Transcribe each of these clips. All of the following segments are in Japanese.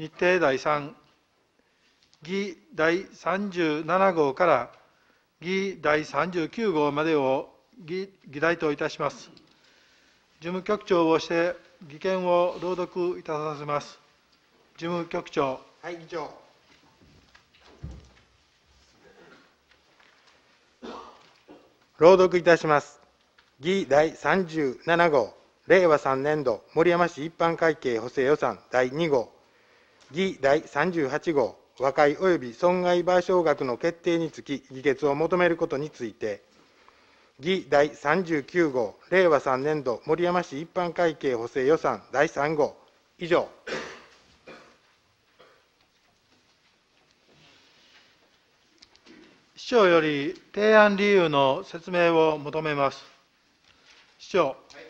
日程第3議第37号から議第39号までを議題といたします。事務局長をして議見を朗読いたさせます。事務局長。はい、議長。朗読いたします。議第37号、令和3年度森山市一般会計補正予算第2号。議第38号和解及び損害賠償額の決定につき議決を求めることについて議第39号令和3年度森山市一般会計補正予算第3号以上市長より提案理由の説明を求めます市長、はい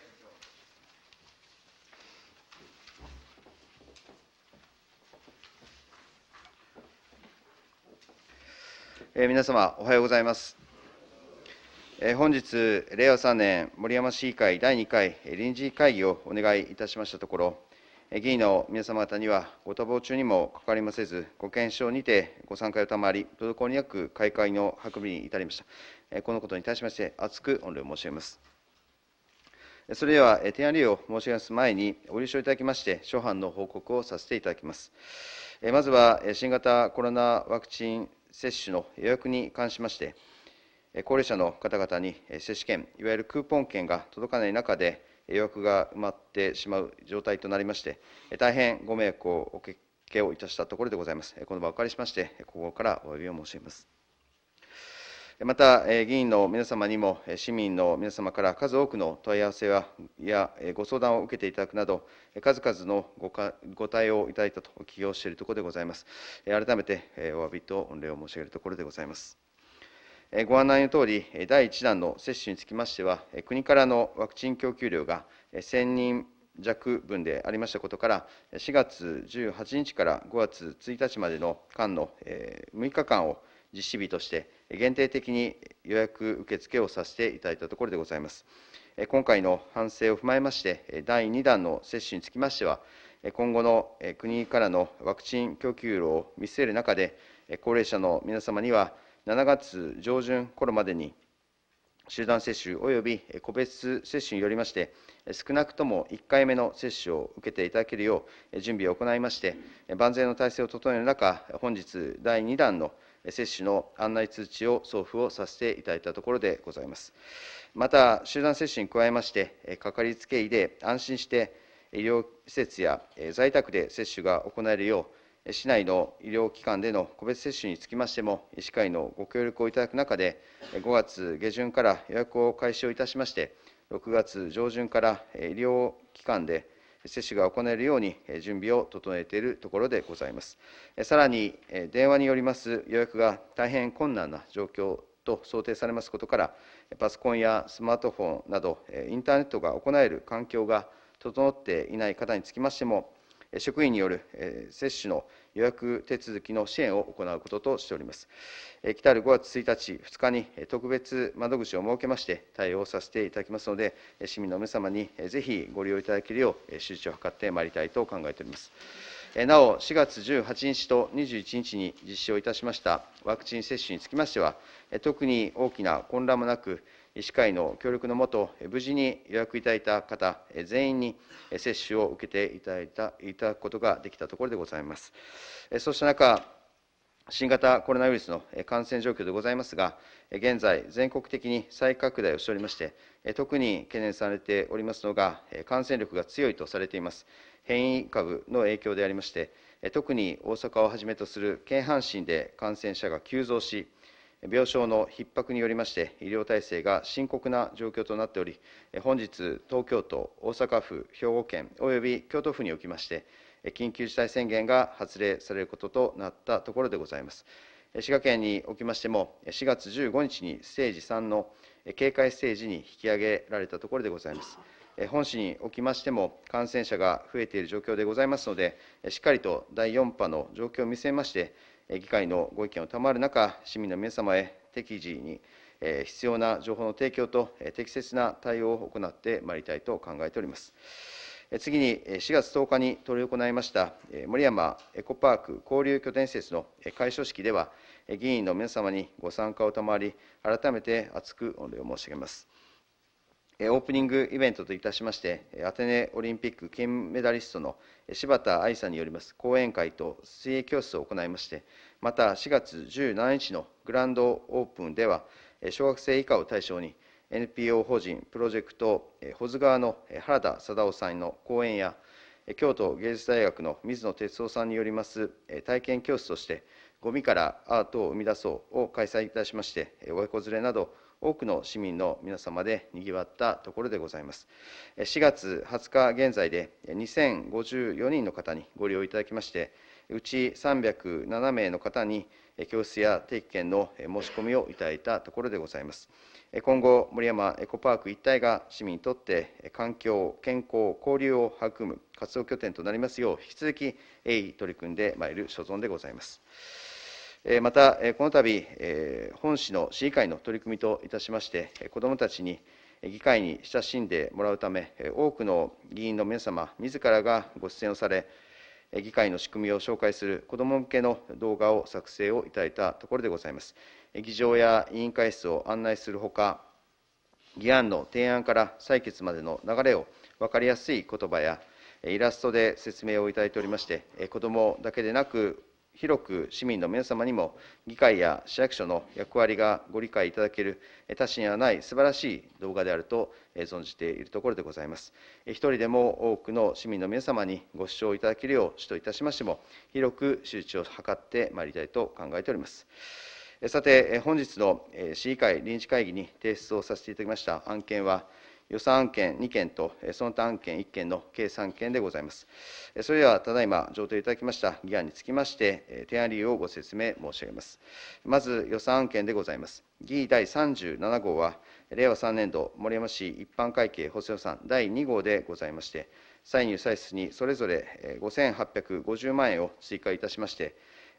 え皆様おはようございます、え本日令和3年森山市議会第2回臨時会議をお願いいたしましたところ、え議員の皆様方にはご多忙中にもかかりませずご検証にてご参加を賜り滞りなく開会の運びに至りました、えこのことに対しまして厚く御礼申し上げますそれでは提案理由を申し上げます前に、お了承いただきまして、諸般の報告をさせていただきます。まずは、新型コロナワクチン接種の予約に関しまして、高齢者の方々に接種券、いわゆるクーポン券が届かない中で、予約が埋まってしまう状態となりまして、大変ご迷惑をおかけをいたしたところでございます。この場をお借りしまして、こからお詫びを申し上げます。また、議員の皆様にも、市民の皆様から数多くの問い合わせやご相談を受けていただくなど、数々のご対応をいただいたとお聞きをしているところでございます。改めてお詫びと御礼を申し上げるところでございます。ご案内のとおり、第1弾の接種につきましては、国からのワクチン供給量が1000人弱分でありましたことから、4月18日から5月1日までの間の6日間を実施日として限定的に予約受付をさせていただいたところでございます。今回の反省を踏まえまして、第2弾の接種につきましては、今後の国からのワクチン供給量を見据える中で、高齢者の皆様には、7月上旬頃までに集団接種および個別接種によりまして、少なくとも1回目の接種を受けていただけるよう準備を行いまして、万全の体制を整える中、本日、第2弾の接種の案内通知を送付をさせていただいたところでございます。また、集団接種に加えまして、かかりつけ医で安心して医療施設や在宅で接種が行えるよう、市内の医療機関での個別接種につきましても、医師会のご協力をいただく中で、5月下旬から予約を開始をいたしまして、6月上旬から医療機関で、接種が行えるように準備を整えているところでございます。さらに、電話によります予約が大変困難な状況と想定されますことから、パソコンやスマートフォンなど、インターネットが行える環境が整っていない方につきましても、職員による接種の予約手続きの支援を行うこととしております。来たる5月1日、2日に特別窓口を設けまして、対応させていただきますので、市民の皆様にぜひご利用いただけるよう、周知を図ってまいりたいと考えております。なお、4月18日と21日に実施をいたしましたワクチン接種につきましては、特に大きな混乱もなく、医師会の協力のもと、無事に予約いただいた方全員に接種を受けていただいたいただくことができたところでございます。そうした中、新型コロナウイルスの感染状況でございますが、現在、全国的に再拡大をしておりまして、特に懸念されておりますのが、感染力が強いとされています変異株の影響でありまして、特に大阪をはじめとする京阪神で感染者が急増し、病床の逼迫によりまして、医療体制が深刻な状況となっており、本日、東京都、大阪府、兵庫県および京都府におきまして、緊急事態宣言が発令されることとなったところでございます。滋賀県におきましても、4月15日にステージ3の警戒ステージに引き上げられたところでございます。本市におきましても、感染者が増えている状況でございますので、しっかりと第4波の状況を見据えまして、議会のご意見を賜る中、市民の皆様へ適時に必要な情報の提供と適切な対応を行ってまいりたいと考えております。次に、4月10日に執り行いました森山エコパーク交流拠点施設の開所式では、議員の皆様にご参加を賜り、改めて厚く御礼を申し上げます。オープニングイベントといたしまして、アテネオリンピック金メダリストの柴田愛さんによります講演会と水泳教室を行いまして、また4月17日のグランドオープンでは、小学生以下を対象に、NPO 法人プロジェクト保津川の原田貞夫さんの講演や、京都芸術大学の水野哲夫さんによります体験教室として、ゴミからアートを生み出そうを開催いたしまして、親子連れなど、多くの市民の皆様でにぎわったところでございます。4月20日現在で2054人の方にご利用いただきまして、うち307名の方に教室や定期券の申し込みをいただいたところでございます。今後、森山エコパーク一帯が市民にとって環境、健康、交流を育む活動拠点となりますよう、引き続き鋭意取り組んでまいる所存でございます。また、この度、本市の市議会の取り組みといたしまして、子どもたちに議会に親しんでもらうため、多くの議員の皆様自らがご出演をされ、議会の仕組みを紹介する子ども向けの動画を作成をいただいたところでございます。議場や委員会室を案内するほか、議案の提案から採決までの流れを分かりやすい言葉やイラストで説明をいただいておりまして、子どもだけでなく、広く市民の皆様にも議会や市役所の役割がご理解いただける他者にはない素晴らしい動画であると存じているところでございます一人でも多くの市民の皆様にご視聴いただけるよう主といたしましても広く周知を図ってまいりたいと考えておりますさて本日の市議会臨時会議に提出をさせていただきました案件は予算案件2件と、その他案件1件の計3件でございます。それでは、ただいま上程いただきました議案につきまして、提案理由をご説明申し上げます。まず、予算案件でございます。議第37号は、令和3年度森山市一般会計補正予算第2号でございまして、歳入歳出にそれぞれ5850万円を追加いたしまして、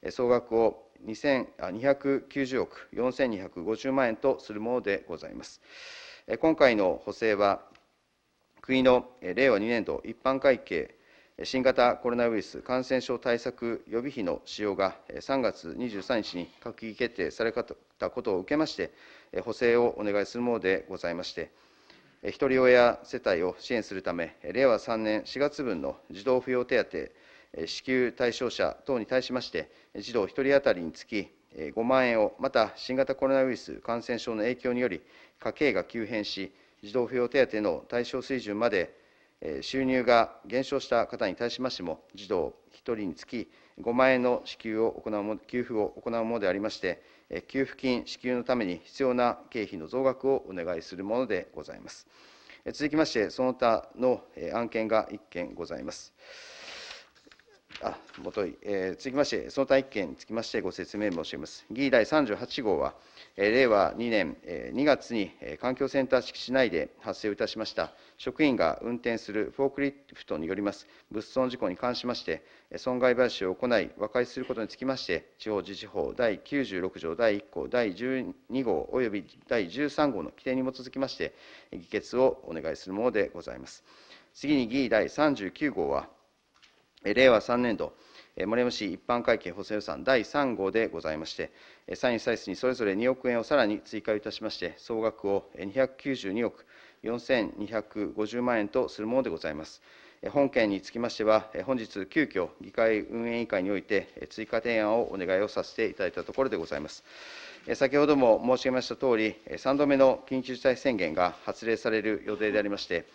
総額を290億4250万円とするものでございます。今回の補正は、国の令和2年度一般会計新型コロナウイルス感染症対策予備費の使用が3月23日に閣議決定されたことを受けまして、補正をお願いするものでございまして、ひとり親世帯を支援するため、令和3年4月分の児童扶養手当、支給対象者等に対しまして、児童1人当たりにつき5万円を、また新型コロナウイルス感染症の影響により、家計が急変し、児童扶養手当の対象水準まで収入が減少した方に対しましても、児童1人につき5万円の支給を行う給付を行うものでありまして、給付金支給のために必要な経費の増額をお願いするものでございます。続きまして、その他の案件が1件ございます。あもとい、えー、続きまして、その体験につきましてご説明申し上げます。議第38号は、えー、令和2年、えー、2月に、えー、環境センター敷地内で発生いたしました、職員が運転するフォークリフトによります物損事故に関しまして、損害賠償を行い、和解することにつきまして、地方自治法第96条第1項、第12号及び第13号の規定に基づきまして、議決をお願いするものでございます。次に議第39号は、令和3年度、森山市一般会計補正予算第3号でございまして、歳入歳出にそれぞれ2億円をさらに追加いたしまして、総額を292億4250万円とするものでございます。本件につきましては、本日、急遽議会運営委員会において、追加提案をお願いをさせていただいたところでございます。先ほども申し上げましたとおり、3度目の緊急事態宣言が発令される予定でありまして、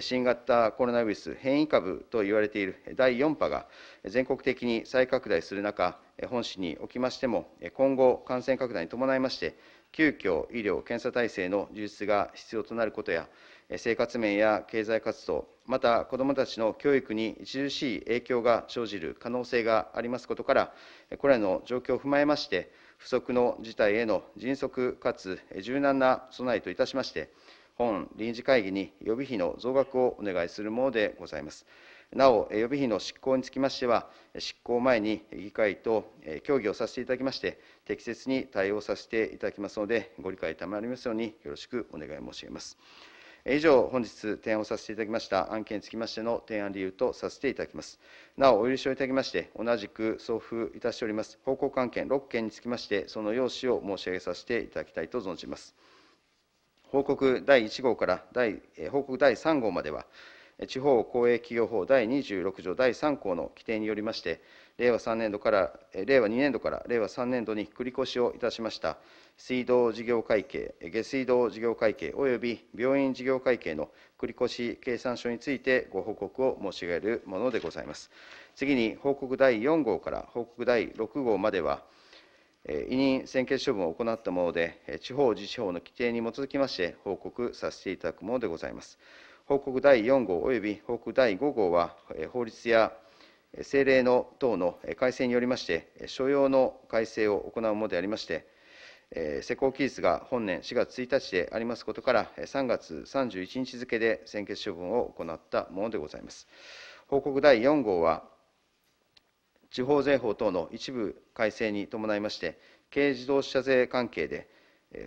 新型コロナウイルス変異株と言われている第4波が全国的に再拡大する中、本市におきましても、今後、感染拡大に伴いまして、急遽医療・検査体制の充実が必要となることや、生活面や経済活動、また子どもたちの教育に著しい影響が生じる可能性がありますことから、これらの状況を踏まえまして、不測の事態への迅速かつ柔軟な備えといたしまして、本臨時会議に予備費の増額をお願いするものでございます。なお、予備費の執行につきましては、執行前に議会と協議をさせていただきまして、適切に対応させていただきますので、ご理解賜りますようによろしくお願い申し上げます。以上、本日提案をさせていただきました案件につきましての提案理由とさせていただきます。なお、お許しをいただきまして、同じく送付いたしております報告案件6件につきまして、その用紙を申し上げさせていただきたいと存じます。報告第1号から第報告第3号までは、地方公営企業法第26条第3項の規定によりまして、令和3年度から、令和2年度から令和3年度に繰り越しをいたしました水道事業会計、下水道事業会計及び病院事業会計の繰り越し計算書についてご報告を申し上げるものでございます。次に報告第4号から報告第6号までは、委任専決処分を行ったもので、地方自治法の規定に基づきまして報告させていただくものでございます。報告第4号及び報告第5号は、法律や政令の等の改正によりまして、所要の改正を行うものでありまして、施行期日が本年4月1日でありますことから、3月31日付で専決処分を行ったものでございます。報告第4号は、地方税法等の一部改正に伴いまして、軽自動車税関係で、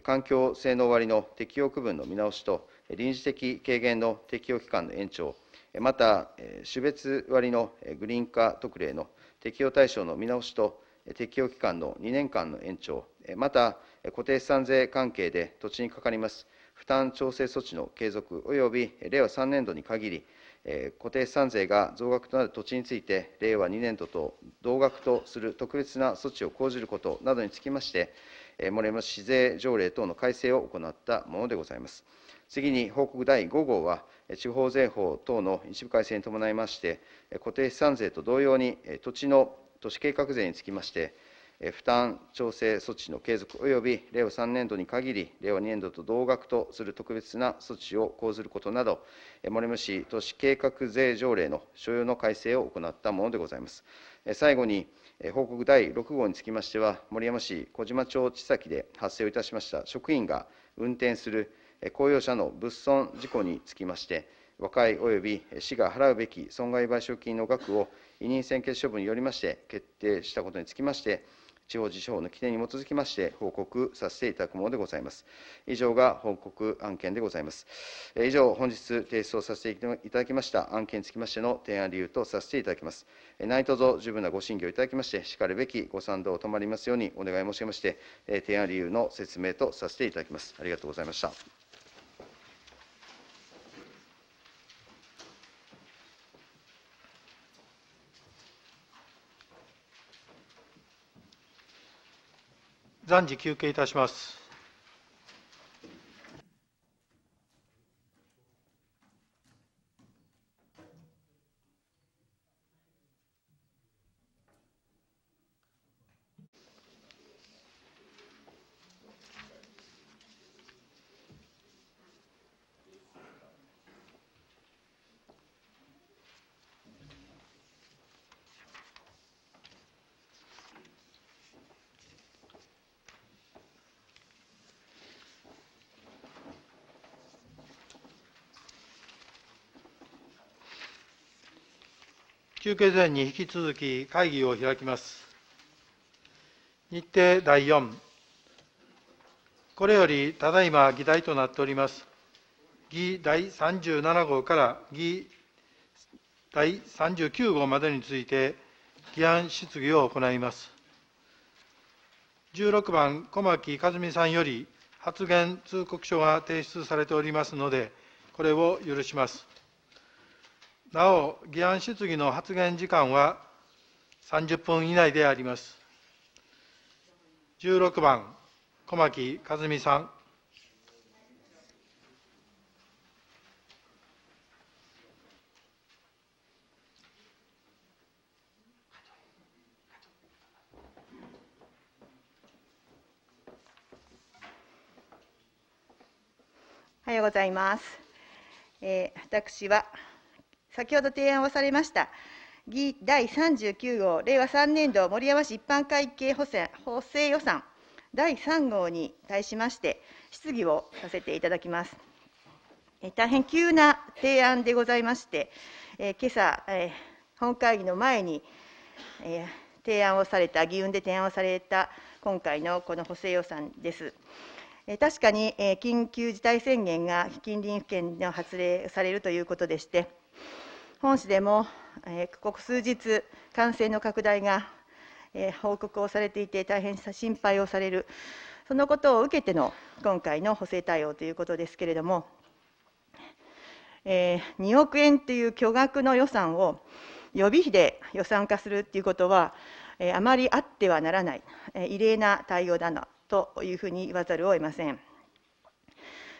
環境性能割の適用区分の見直しと、臨時的軽減の適用期間の延長、また、種別割のグリーン化特例の適用対象の見直しと、適用期間の2年間の延長、また、固定資産税関係で土地にかかります負担調整措置の継続及び令和3年度に限り、え固定資産税が増額となる土地について、令和2年度と同額とする特別な措置を講じることなどにつきまして、え森山市税条例等の改正を行ったものでございます。次に報告第5号は、地方税法等の一部改正に伴いまして、固定資産税と同様に、土地の都市計画税につきまして、負担調整措置の継続及び令和3年度に限り、令和2年度と同額とする特別な措置を講ずることなど、森山市都市計画税条例の所要の改正を行ったものでございます。最後に、報告第6号につきましては、森山市小島町地崎で発生をいたしました職員が運転する公用車の物損事故につきまして、和解及び市が払うべき損害賠償金の額を委任選決処分によりまして決定したことにつきまして、地方自治法の規定に基づきまして報告させていただくものでございます。以上が報告案件でございます。以上、本日提出をさせていただきました案件につきましての提案理由とさせていただきます。何卒十分なご審議をいただきまして、しかるべきご賛同を賜りますようにお願い申し上げまして、提案理由の説明とさせていただきます。ありがとうございました。暫時休憩いたします。休憩前に引き続き会議を開きます。日程第4、これよりただいま議題となっております、議第37号から議第39号までについて、議案質疑を行います。16番、小牧和美さんより発言通告書が提出されておりますので、これを許します。なお、議案質疑の発言時間は30分以内であります。16番、小牧和美さん。おはようございます、えー、私は先ほど提案をされました議第39号令和3年度守山市一般会計補正補正予算第3号に対しまして質疑をさせていただきます。え大変急な提案でございまして、え今朝、え本会議の前に、え提案をされた、議運で提案をされた今回のこの補正予算です。確かに緊急事態宣言が近隣府県の発令されるということでして、本市でも、えここ数日、感染の拡大が、え報告をされていて、大変心配をされる、そのことを受けての今回の補正対応ということですけれども、え2億円という巨額の予算を予備費で予算化するということは、えあまりあってはならない、え異例な対応だなというふうに言わざるを得ません。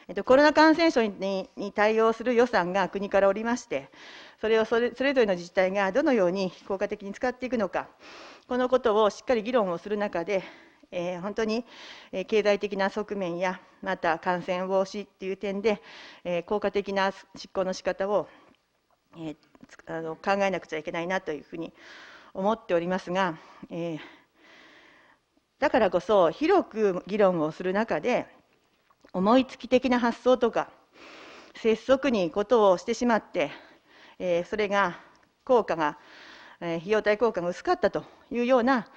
えっと、コロナ感染症に対応する予算が国からおりまして、それをそれそれぞれの自治体がどのように効果的に使っていくのか、このことをしっかり議論をする中で、えー、本当に、え経済的な側面や、また感染防止っていう点で、えー、効果的な執行の仕方を、えあの考えなくちゃいけないなというふうに思っておりますが、えだからこそ広く議論をする中で、思いつき的な発想とか拙速にことをしてしまって、えー、それが効果が、えー、費用対効果が薄かったというような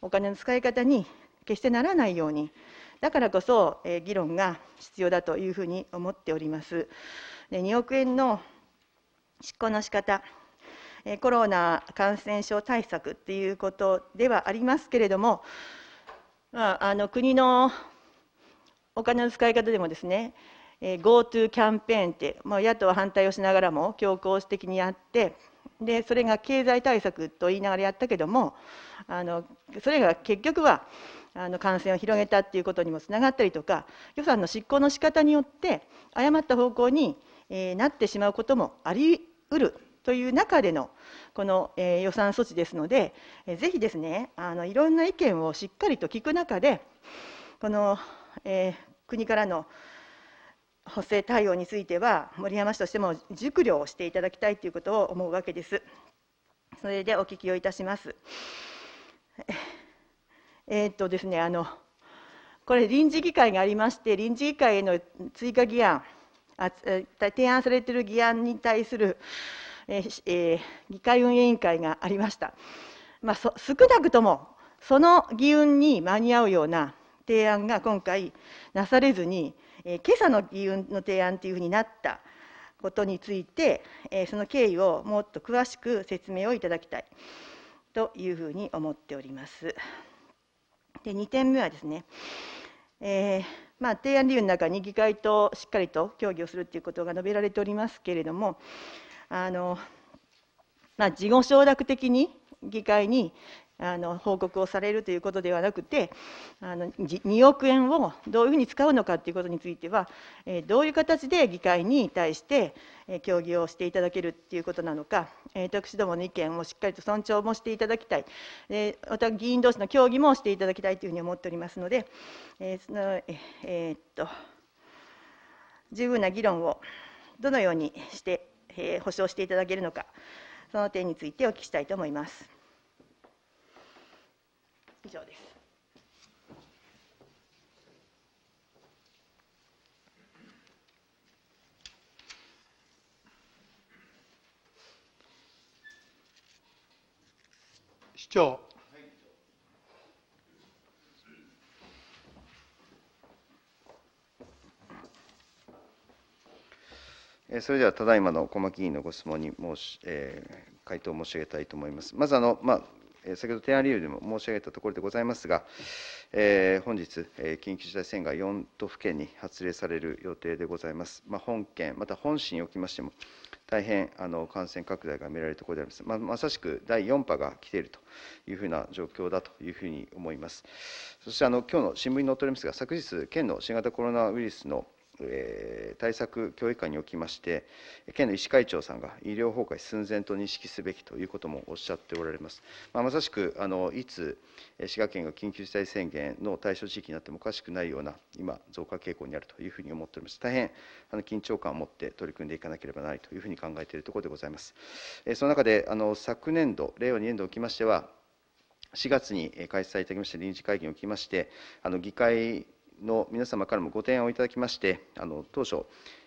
お金の使い方に決してならないようにだからこそ、えー、議論が必要だというふうに思っております。で2億円の執行の仕方コロナ感染症対策っていうことではありますけれども、まあ、あの国のお金の使い方でもですね GoTo キャンペーンって、まあ、野党は反対をしながらも強硬的にやってでそれが経済対策と言いながらやったけどもあのそれが結局はあの感染を広げたっていうことにもつながったりとか予算の執行の仕方によって誤った方向に、えー、なってしまうこともありうるという中でのこの、え予算措置ですので、えぜひですねあのいろんな意見をしっかりと聞く中でこの、えー、国からの補正対応については、森山氏としても熟慮をしていただきたいということを思うわけです。それでお聞きをいたします。えー、っとですね、あの、これ、臨時議会がありまして、臨時議会への追加議案、あ提案されている議案に対する、えー、えー、議会運営委員会がありました。まあ、少なくとも、その議運に間に合うような提案が今回なされずに、えー、今朝の議運の提案というふうになったことについて、えー、その経緯をもっと詳しく説明をいただきたいというふうに思っております。で2点目はですね、えーまあ、提案理由の中に議会としっかりと協議をするということが述べられておりますけれどもあの、まあ、事後承諾的に議会にあの報告をされるということではなくてあの2億円をどういうふうに使うのかということについては、えどういう形で議会に対して、え協議をしていただけるということなのか、え私どもの意見をしっかりと尊重もしていただきたい、えまた議員同士の協議もしていただきたいというふうに思っておりますので、えそのえー、っと十分な議論をどのようにして、え保障していただけるのか。その点についてお聞きしたいと思います。以上です。市長それではただいまの小牧委員のご質問に申し、えー、回答を申し上げたいと思います。まずあの、まあ先ほど提案理由でも申し上げたところでございますが、えー、本日、え緊急事態宣言が4都府県に発令される予定でございます。まあ、本県、また本市におきましても、大変あの感染拡大が見られるところであります、まあ、まさしく第4波が来ているというふうな状況だというふうに思います。そしてあの今日の新聞に載っておりますが、昨日、県の新型コロナウイルスのえ対策協議会におきまして、県の医師会長さんが医療崩壊寸前と認識すべきということもおっしゃっておられます。まあ、まさしくあのいつ滋賀県が緊急事態宣言の対象地域になってもおかしくないような、今、増加傾向にあるというふうに思っております。大変あの緊張感を持って取り組んでいかなければならないというふうに考えているところでございます。えその中であの昨年度、令和2年度におきましては、4月に開催いただきました臨時会議におきまして、あの議会の皆様からもご提案をいただきまして、あの当初、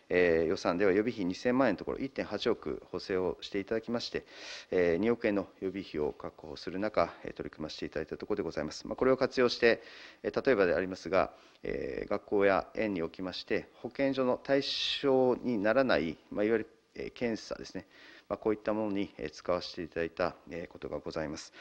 えー、予算では予備費2000万円のところ、1.8億補正をしていただきまして、えー、2億円の予備費を確保する中、えー、取り組ませていただいたところでございます。まあ、これを活用して、えー、例えばでありますが、えー、学校や園におきまして、保健所の対象にならない、まあ、いわゆる検査ですね、まこういったものに使わせていただいたことがございます。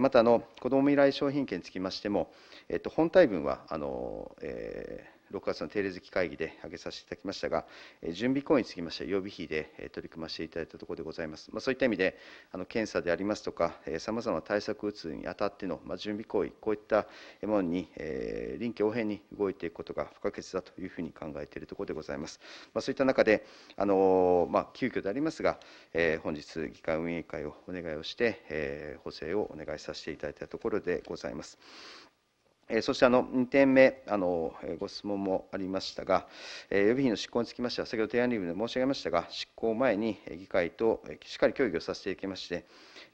またあの、子ども未来商品券につきましても、えっと、本体分はあの、えー6月の定例月会議で挙げさせていただきましたが、準備行為につきましては予備費で取り組ませていただいたところでございます。まあ、そういった意味で、あの検査でありますとか、さまざまな対策を打つにあたっての準備行為、こういったものに、え臨機応変に動いていくことが不可欠だというふうに考えているところでございます。まあ、そういった中で、あのまあ、急遽でありますが、え本日、議会運営会をお願いをして、え補正をお願いさせていただいたところでございます。そしてあの2点目あの、ご質問もありましたが、予備費の執行につきましては、先ほど提案理由で申し上げましたが、執行前に議会としっかり協議をさせていただきまして、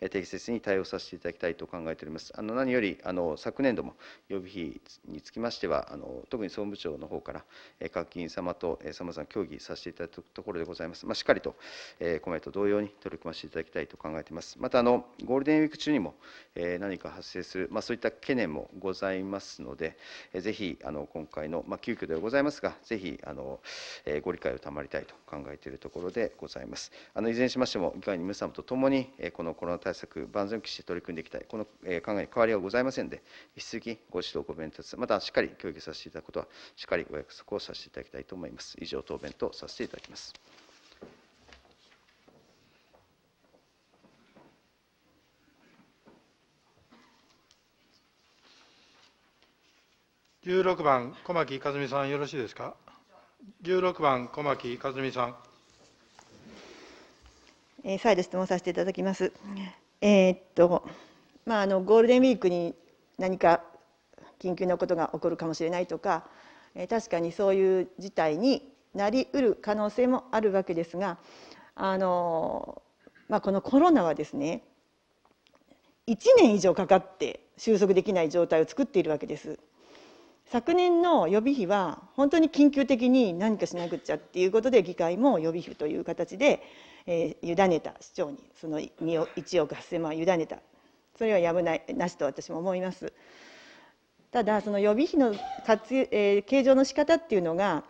適切に対応させていただきたいと考えております。あの何よりあの昨年度も予備費につきましてはあの特に総務省の方から各議員様とさまざま協議させていただくところでございます。まあ、しっかりと、えー、公明党同様に取り組ませていただきたいと考えています。またあのゴールデンウィーク中にも、え何か発生するまあ、そういった懸念もございますので、えー、ぜひあの今回のまあ、急遽ではございますがぜひあの、えご理解を賜りたいと考えているところでございます。あのいずれにしましても議会に皆様とともに、えこのコロナ対対策、万全を期して取り組んでいきたい、この考えに変わりはございませんで、引き続きご指導、ご弁達、またしっかり協議させていただくことは、しっかりお約束をさせていただきたいと思います。以上、答弁とさせていただきます。16番、小牧和美さん、よろしいですか。16番、小牧和美さん。えー、再度質問させていただきます。えー、っとまああのゴールデンウィークに何か緊急なことが起こるかもしれないとか、えー、確かにそういう事態になりうる可能性もあるわけですがあの、まあ、このコロナはですね1年以上かかって収束できない状態を作っているわけです。昨年の予備費は本当に緊急的に何かしなくっちゃっていうことで議会も予備費という形でえー、委ねた市長にその2億1億8,000万を委ねたそれはやむないなしと私も思います。ただその予備費の活、えー、計上の仕方っていうのが、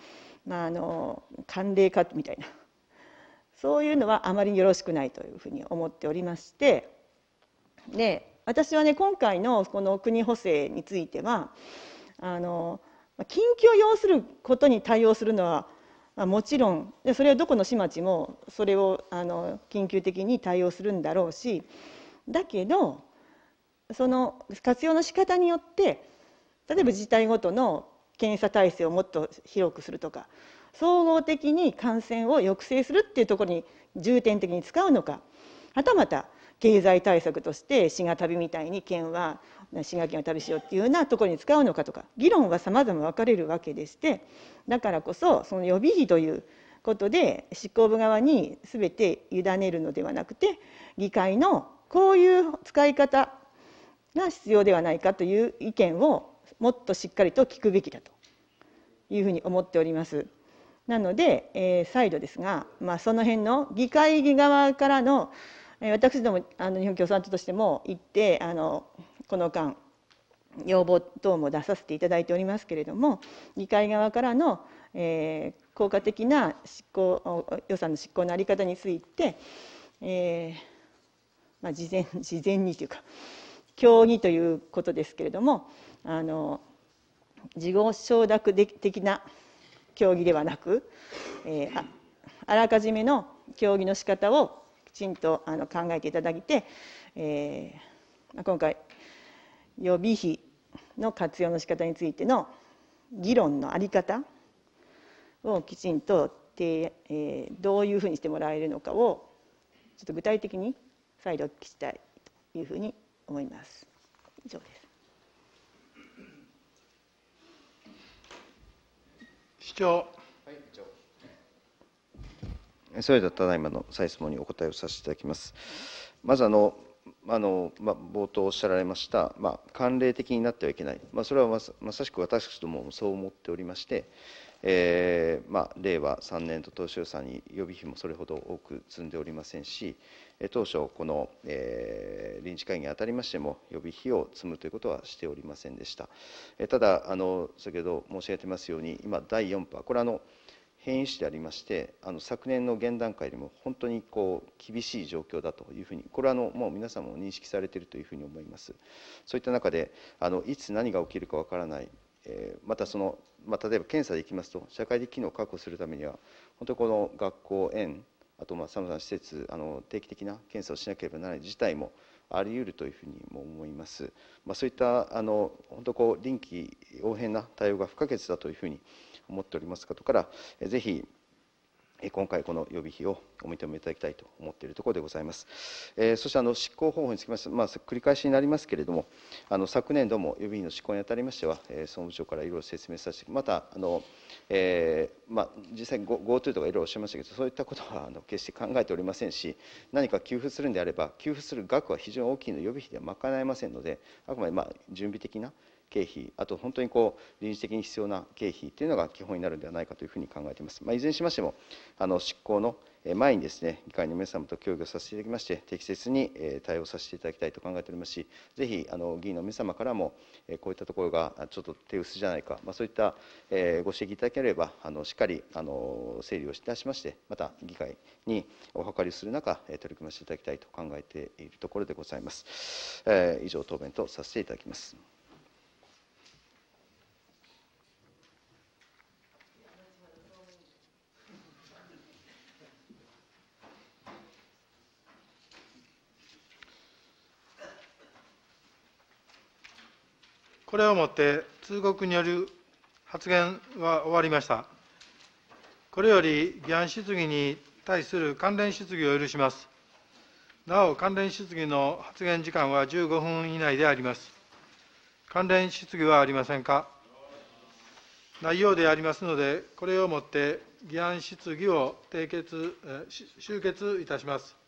まあ、あの慣例化みたいなそういうのはあまりよろしくないというふうに思っておりましてで私はね今回のこの国補正についてはあの緊急を要することに対応するのはまあ、もちろんそれはどこの市町もそれをあの緊急的に対応するんだろうしだけどその活用の仕方によって例えば自治体ごとの検査体制をもっと広くするとか総合的に感染を抑制するっていうところに重点的に使うのかはたまた経済対策として滋賀旅みたいに県は滋賀県を旅しようっていうようなところに使うのかとか議論はさまざま分かれるわけでしてだからこそその予備費ということで執行部側に全て委ねるのではなくて議会のこういう使い方が必要ではないかという意見をもっとしっかりと聞くべきだというふうに思っております。なので、えー、再度ですが、まあ、その辺の議会議側からのえ私どもあの日本共産党としても行ってあのこの間要望等も出させていただいておりますけれども議会側からの、えー、効果的な執行予算の執行の在り方について、えーまあ、事前事前にというか協議ということですけれどもあの事後承諾的な協議ではなく、えー、ああらかじめの協議の仕方をきちんとあの考えていただいて、えー、今回予備費の活用の仕方についての議論のあり方をきちんと、て、えー、どういうふうにしてもらえるのかをちょっと具体的に再度お聞きしたいというふうに思います。以上です市長、はい、それではただいまの再質問にお答えをさせていただきます。まずあのあの、まあ、冒頭おっしゃられました、まあ、慣例的になってはいけない、まあ、それはまさまさしく私どももそう思っておりまして、えーまあ、令和3年度当初予算に予備費もそれほど多く積んでおりませんし、当初、この、えー、臨時会議にあたりましても、予備費を積むということはしておりませんでした。えただあの、先ほど申し上げてますように、今、第4波、これあの、変異種でありましてあの昨年の現段階でも本当にこう厳しい状況だというふうにこれはあのもう皆さんも認識されているというふうに思いますそういった中であのいつ何が起きるかわからない、えー、またその、まあ、例えば検査でいきますと社会的機能を確保するためには本当にこの学校園あとまあさまざまな施設あの定期的な検査をしなければならない事態もあり得るというふうにも思います。まあ、そういったあの本当こう臨機応変な対応が不可欠だというふうに思っておりますことから、ぜひ今回、この予備費をお認めいただきたいと思っているところでございます。えそしてあの執行方法につきまして、まあ、繰り返しになりますけれども、あの昨年度も予備費の執行にあたりましては、え総務省からいろいろ説明させて、またあの、えーまあ、実際に GoTo とかいろいろおっしゃいましたけど、そういったことはあの決して考えておりませんし、何か給付するんであれば、給付する額は非常に大きいので、予備費では賄えませんので、あくまでまあ準備的な経費、あと本当にこう臨時的に必要な経費というのが基本になるのではないかというふうに考えています。まあ、いずれにしましても、あの執行の前にですね、議会の皆様と協議をさせていただきまして、適切に対応させていただきたいと考えておりますし、ぜひあの議員の皆様からも、こういったところがちょっと手薄じゃないか、まあ、そういったご指摘いただければ、あのしっかりあの整理をいたしまして、また議会にお諮りする中、取り組ませていただきたいと考えているところでございます。以上、答弁とさせていただきます。これをもって通告による発言は終わりました。これより議案質疑に対する関連質疑を許します。なお、関連質疑の発言時間は15分以内であります。関連質疑はありませんか内容でありますので、これをもって議案質疑を締結、終結いたします。